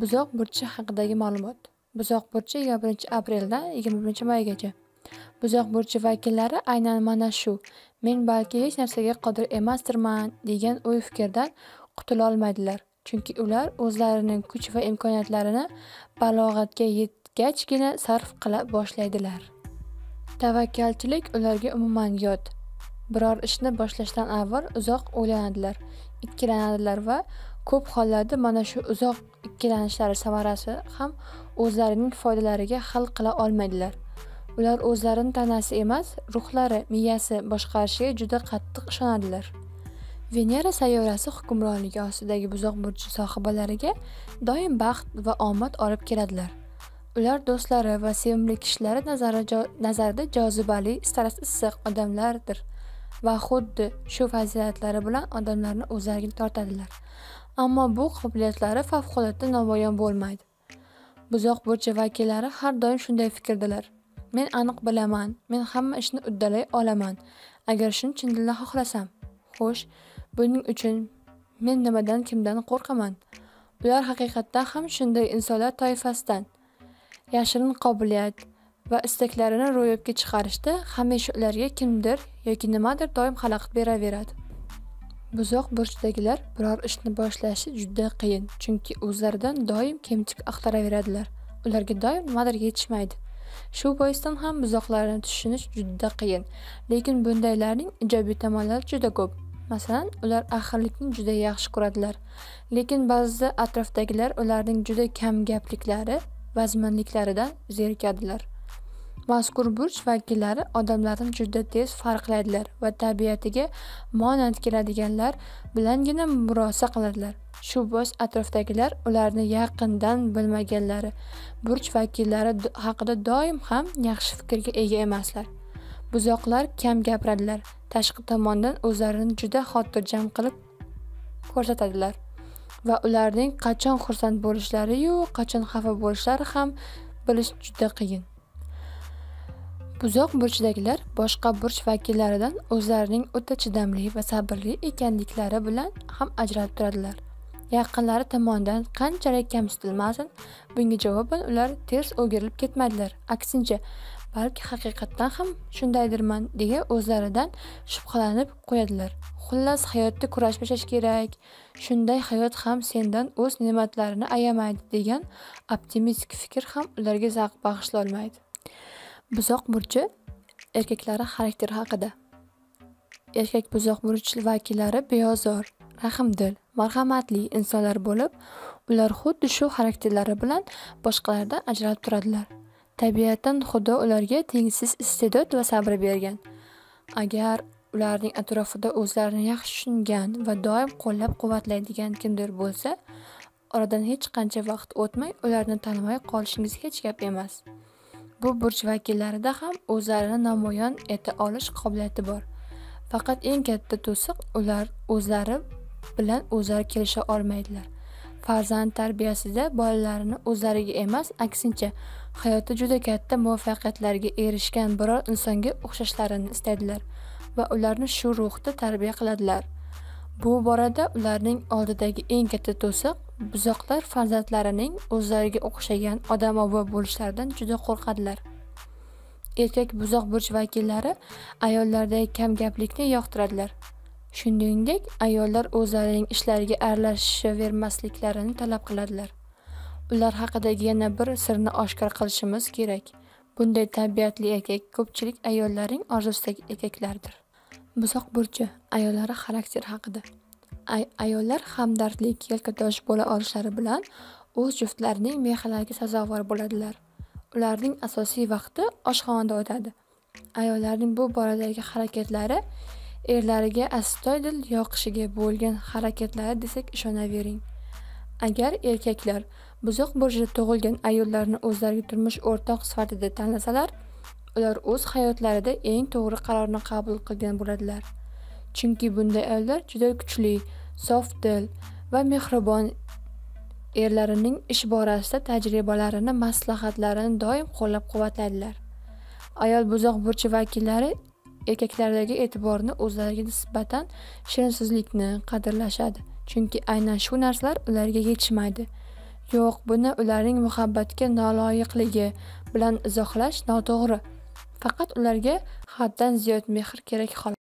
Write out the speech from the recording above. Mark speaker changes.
Speaker 1: buzoq burchi haqidagi ma'lumot buzoq burchi yigirma birinchi apreldan yigirma birinchi maygacha buzoq burchi vakillari aynan mana shu men balki hech narsaga qodir emasdirman degan o'y fikrdan qutulolmaydilar chunki ular o'zlarining kuch va imkoniyatlarini balog'atga yetgachgina sarf qila boshlaydilar tavakkalchilik ularga umuman yot biror ishni boshlashdan avval uzoq o'ylanadilar ikkilanadilar va ko'p hollarda mana shu uzoq ikkilanishlari samarasi ham o'zlarining foydalariga hal qila olmaydilar ular o'zlarini tanasi emas ruhlari miyasi boshqarishiga juda qattiq ishonadilar venera sayyorasi hukmronligi ostidagi buzoq burji sohibalariga doim baxt va omad olib keladilar ular do'stlari va sevimli kishilari nazarida jozibali stress issiq odamlardir va xuddi shu fazilatlari bilan odamlarni o'zlariga tortadilar ammo bu qobiliyatlari favqulodda namoyon bo'lmaydi buzoq burchi vakillari har doim shunday fikrdalar men aniq bilaman men hamma ishni uddalay olaman agar shuni chin dildan xohlasam xo'sh buning uchun men nimadan kimdan qo'rqaman ular haqiqatdan ham shunday insonlar toifasidan yashirin qobiliyat va istaklarini ro'yobga chiqarishda hamisha ularga kimdir yoki nimadir doim xalaqit beraveradi buzoq burchidagilar biror ishni boshlashi juda qiyin chunki o'zlaridan doim kemchik axtaraveradilar ularga doim nimadir yetishmaydi shu boisdan ham buzoqlarni tushunish juda qiyin lekin bundaylarning ijobiy tomonlari juda ko'p masalan ular ahillikni juda yaxshi ko'radilar lekin ba'zida atrofdagilar ularning juda kamgapliklari vazminliklaridan zerikadilar Mazkur burch vakillari odamlarni juda tez farqlaydilar va tabiatiga monand keladiganlar bilangina murosa qiladilar. Shu bois atrofdagilar ularni yaqindan bilmaganlari burch vakillari haqida doim ham yaxshi fikrga ega emaslar. Buzoqlar kam gapiradilar. Tashqi tomondan o'zlarini juda xotirjam qilib ko'rsatadilar va ularning qachon xursand bo'lishlari qachon xafa bo'lishlari ham bilish juda qiyin. buzoq burchdagilar boshqa burch vakillaridan o'zlarining o'ta chidamli va sabrli ekanliklari bilan ham ajralib turadilar yaqinlari tomonidan qanchalik kamsitilmasin bunga javoban ular ters o'girilib ketmaydilar aksincha balki haqiqatdan ham shundaydirman deya o'zlaridan shubhalanib qo'yadilar xullas hayotda kurashib yashash kerak shunday hayot ham sendan o'z ne'matlarini ayamaydi degan optimistik fikr ham ularga zavq bag'ishlolmaydi Buzoq burchi erkaklari xarakteri haqida. Erkak buzoq burch vakillari beozor, rahmdil, marhamatli insonlar bo'lib, ular xuddi shu xarakterlari bilan boshqalardan ajralib turadilar. Tabiatan Xudo ularga tengsiz iste'dod va sabr bergan. Agar ularning atrofida o'zlarini yaxshi tushungan va doim qo'llab-quvvatlaydigan kimdir bo'lsa, oradan hech qancha vaqt o'tmay ularni tanimay qolishingiz hech gap emas. bu burch vakillarida ham o'zlarini namoyon eta olish qobiliyati bor faqat eng katta to'siq ular o'zlari bilan o'zlari kelisha olmaydilar farzand tarbiyasida bolalarini o'zlariga emas aksincha hayotda juda katta muvaffaqiyatlarga erishgan biror insonga o'xshashlarini istaydilar va ularni shu ruhda tarbiya qiladilar bu borada ularning oldidagi eng katta to'siq buzoqlar farzandlarining o'zlariga o'xshagan odamovi bo'lishlaridan juda qo'rqadilar erkak buzoq burch vakillari ayollardagi kamgaplikni yoqtiradilar shuningdek ayollar o'zlarining ishlariga vermasliklarini talab qiladilar ular haqidagi yana bir sirni oshkor qilishimiz kerak bunday tabiatli erkak ko'pchilik ayollarning orzusidagi erkaklardir buzoq burchi ayollari xarakter haqida ayollar hamdardlik yelkadosh bo'la olishlari bilan o'z juftlarining mehrlariga sazovor bo'ladilar ularning asosiy vaqti oshxonada o'tadi ayollarning bu boradagi harakatlari erlariga astoydil yoqishiga bo'lgan harakatlari desak ishonavering agar erkaklar buzoq burjida tug'ilgan ayollarni o'zlariga turmush o'rtoq sifatida tanlasalar ular o'z hayotlarida eng to'g'ri qarorni qabul qilgan bo'ladilar chunki bunday ayollar juda kuchli sof dil va mehribon erlarining ish borasida tajribalarini maslahatlarini doim qo'llab quvvatlaydilar ayol buzoq burchi vakillari erkaklardagi e'tiborni o'zlariga nisbatan shirinsizlikni qadrlashadi chunki aynan shu narsalar ularga yetishmaydi yo'q buni ularning muhabbatga noloyiqligi bilan izohlash noto'g'ri faqat ularga haddan ziyod mehr kerak xolos